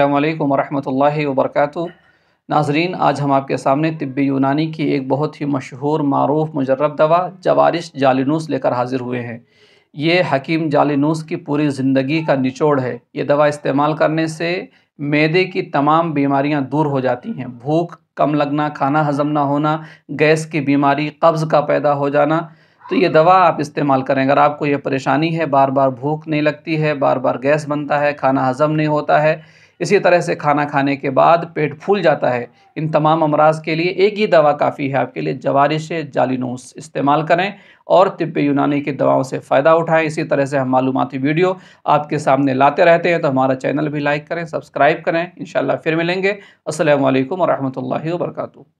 अल्लाम वरहमल वबरक नाजरीन आज हम आपके सामने तिब यूनानी की एक बहुत ही मशहूर मरूफ मुजरब दवा जवारिश जालिनूस लेकर हाजिर हुए हैं ये हकीम जालिनूस की पूरी ज़िंदगी का निचोड़ है ये दवा इस्तेमाल करने से मैदे की तमाम बीमारियां दूर हो जाती हैं भूख कम लगना खाना हज़म ना होना गैस की बीमारी कब्ज़ का पैदा हो जाना तो ये दवा आप इस्तेमाल करें अगर आपको ये परेशानी है बार बार भूख नहीं लगती है बार बार गैस बनता है खाना हज़म नहीं होता है इसी तरह से खाना खाने के बाद पेट फूल जाता है इन तमाम अमराज के लिए एक ही दवा काफ़ी है आपके लिए जवारिश जालिनोस इस्तेमाल करें और तिब यूनानी की दवाओं से फ़ायदा उठाएं इसी तरह से हम मालूमती वीडियो आपके सामने लाते रहते हैं तो हमारा चैनल भी लाइक करें सब्सक्राइब करें इन फिर मिलेंगे असल वरहमल वर्का